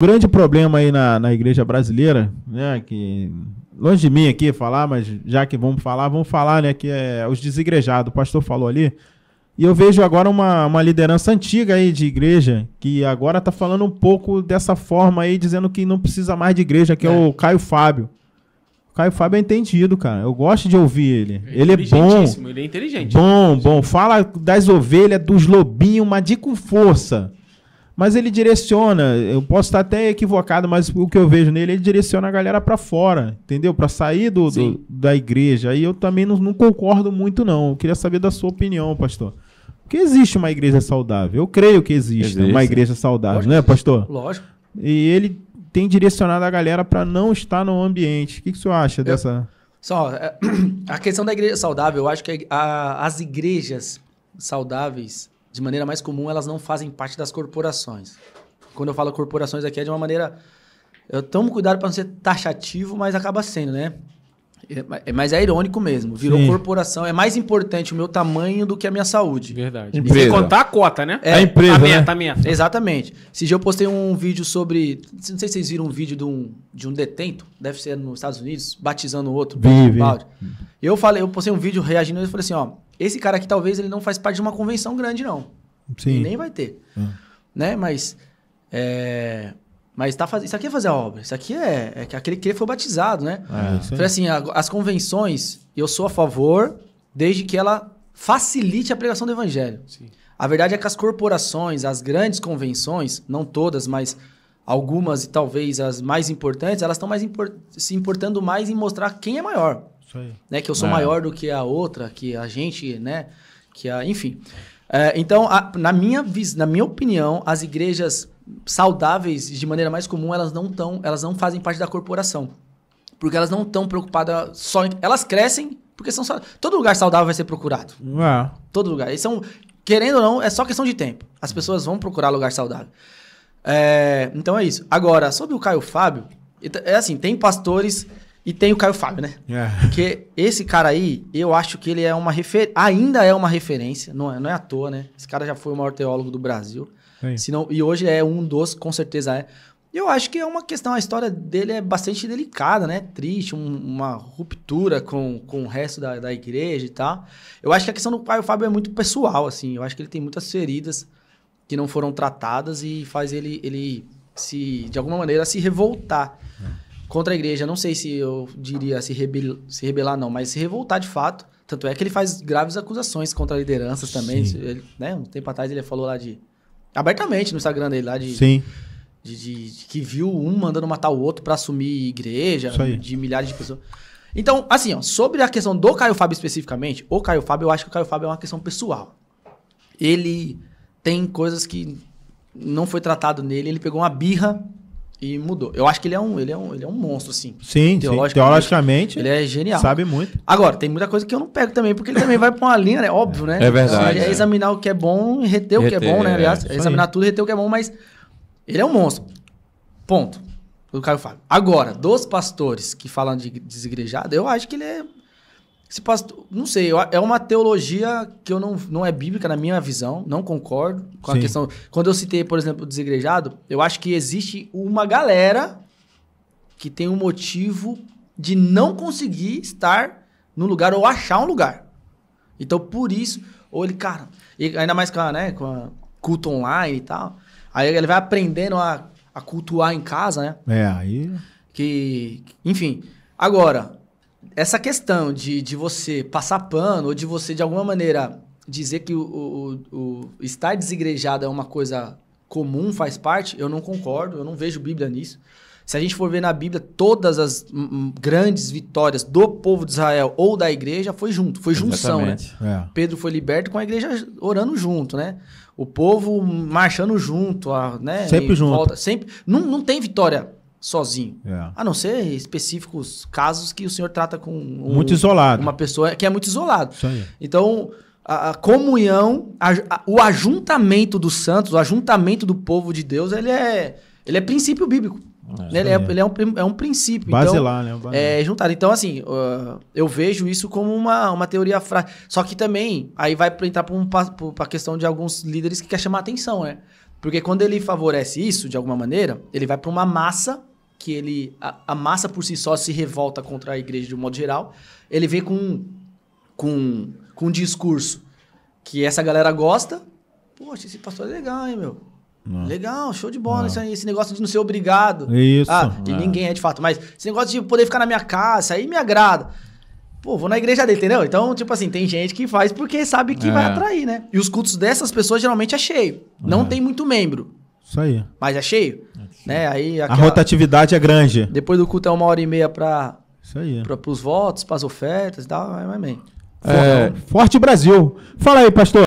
grande problema aí na, na igreja brasileira, né, que longe de mim aqui falar, mas já que vamos falar, vamos falar, né, que é os desigrejados, o pastor falou ali, e eu vejo agora uma, uma liderança antiga aí de igreja, que agora tá falando um pouco dessa forma aí, dizendo que não precisa mais de igreja, que é, é o Caio Fábio. O Caio Fábio é entendido, cara. Eu gosto de ouvir ele. Ele é, ele é bom. Ele é inteligente. Bom, bom. Fala das ovelhas, dos lobinhos, mas de com força mas ele direciona, eu posso estar até equivocado, mas o que eu vejo nele, ele direciona a galera para fora, entendeu? Para sair do, do, da igreja. Aí eu também não, não, concordo muito não. Eu queria saber da sua opinião, pastor. Porque existe uma igreja saudável. Eu creio que existe, existe. uma igreja saudável, né, Lógico. né, pastor? Lógico. E ele tem direcionado a galera para não estar no ambiente. O que, que você acha eu, dessa? Só é, a questão da igreja saudável. Eu acho que a, as igrejas saudáveis de maneira mais comum, elas não fazem parte das corporações. Quando eu falo corporações aqui, é de uma maneira. Eu tomo cuidado para não ser taxativo, mas acaba sendo, né? É, é, mas é irônico mesmo. Virou Sim. corporação. É mais importante o meu tamanho do que a minha saúde. Verdade. Empresa. Sem contar a cota, né? É, a empresa. A meta, né? Tá a meta. Exatamente. Esse dia eu postei um vídeo sobre. Não sei se vocês viram um vídeo de um, de um detento, deve ser nos Estados Unidos, batizando outro. Vive. Eu falei, eu postei um vídeo reagindo e falei assim: ó, esse cara aqui talvez ele não faz parte de uma convenção grande, não. Sim. E nem vai ter. É. Né? Mas. É... Mas tá faz... isso aqui é fazer a obra. Isso aqui é, é aquele que foi batizado, né? É, Falei assim, as convenções, eu sou a favor, desde que ela facilite a pregação do evangelho. Sim. A verdade é que as corporações, as grandes convenções, não todas, mas algumas e talvez as mais importantes, elas estão mais import... se importando mais em mostrar quem é maior. Isso aí. Né? Que eu sou é. maior do que a outra, que a gente, né? Que a... Enfim. É, então, a, na, minha, na minha opinião, as igrejas saudáveis, de maneira mais comum, elas não tão, elas não fazem parte da corporação. Porque elas não estão preocupadas só em, Elas crescem porque são só, Todo lugar saudável vai ser procurado. É. Todo lugar. eles são, querendo ou não, é só questão de tempo. As pessoas vão procurar lugar saudável. É, então é isso. Agora, sobre o Caio Fábio, então, é assim, tem pastores e tem o Caio Fábio, né? É. Porque esse cara aí, eu acho que ele é uma refer... ainda é uma referência, não é, não é à toa, né? Esse cara já foi o maior teólogo do Brasil. É. Senão, e hoje é um dos, com certeza é. Eu acho que é uma questão, a história dele é bastante delicada, né? Triste, um, uma ruptura com, com o resto da, da igreja e tal. Eu acho que a questão do Caio Fábio é muito pessoal, assim. Eu acho que ele tem muitas feridas que não foram tratadas e faz ele, ele se, de alguma maneira, se revoltar. É contra a igreja, não sei se eu diria se, rebel, se rebelar, não, mas se revoltar de fato. Tanto é que ele faz graves acusações contra lideranças também. Ele, né, um tempo atrás ele falou lá de. abertamente no Instagram dele, lá de. Sim. De, de, de, que viu um mandando matar o outro para assumir igreja, de milhares de pessoas. Então, assim, ó, sobre a questão do Caio Fábio especificamente, o Caio Fábio, eu acho que o Caio Fábio é uma questão pessoal. Ele tem coisas que não foi tratado nele, ele pegou uma birra e mudou. Eu acho que ele é um, ele é um, ele é um monstro, assim. Sim, teologicamente, sim. teologicamente Ele é genial. Sabe muito. Agora, tem muita coisa que eu não pego também, porque ele também vai pra uma linha, né? Óbvio, né? É, é verdade. É, é examinar o que é bom e reter, reter o que é bom, né? Aliás, é, examinar aí. tudo e reter o que é bom, mas ele é um monstro. Ponto. O Caio Fábio. Agora, dos pastores que falam de desigrejado, eu acho que ele é esse pastor, não sei, é uma teologia que eu não, não é bíblica na minha visão, não concordo com Sim. a questão. Quando eu citei, por exemplo, o desigrejado, eu acho que existe uma galera que tem um motivo de não conseguir estar no lugar ou achar um lugar. Então, por isso, ou ele, cara, ainda mais com a, né, com a culto online e tal, aí ele vai aprendendo a, a cultuar em casa, né? É, aí. Que, enfim. Agora, essa questão de, de você passar pano ou de você, de alguma maneira, dizer que o, o, o estar desigrejado é uma coisa comum, faz parte, eu não concordo, eu não vejo Bíblia nisso. Se a gente for ver na Bíblia, todas as grandes vitórias do povo de Israel ou da igreja foi junto, foi junção, né? Exatamente. né? É. Pedro foi liberto com a igreja orando junto, né? O povo marchando junto, né? Sempre e junto. Volta, sempre. Não, não tem vitória sozinho. É. A não ser específicos casos que o senhor trata com um, muito isolado. uma pessoa que é muito isolado. Então, a, a comunhão, a, a, o ajuntamento dos santos, o ajuntamento do povo de Deus, ele é, ele é princípio bíblico. É, ele, é, ele é, um, é um princípio. base então, né? É, juntado. Então, assim, uh, eu vejo isso como uma, uma teoria fraca. Só que também, aí vai entrar para um, a questão de alguns líderes que quer chamar atenção, né? Porque quando ele favorece isso, de alguma maneira, ele vai para uma massa que ele a, a, massa por si só se revolta contra a igreja de um modo geral. Ele vem com com com um discurso que essa galera gosta. Poxa, esse pastor é legal, hein, meu? Não. Ah. Legal, show de bola esse, ah. esse, negócio de não ser obrigado. Isso. Ah, é. e ninguém é de fato, mas esse negócio de poder ficar na minha casa, aí me agrada. Pô, vou na igreja dele, entendeu? Então, tipo assim, tem gente que faz porque sabe que é. vai atrair, né? E os cultos dessas pessoas geralmente é cheio. Não uhum. tem muito membro. Isso aí. Mas é cheio. É né? aí, aquela... A rotatividade é grande. Depois do culto é uma hora e meia para os votos, para as ofertas e tal. Amém. É, Forte Brasil. Fala aí, pastor.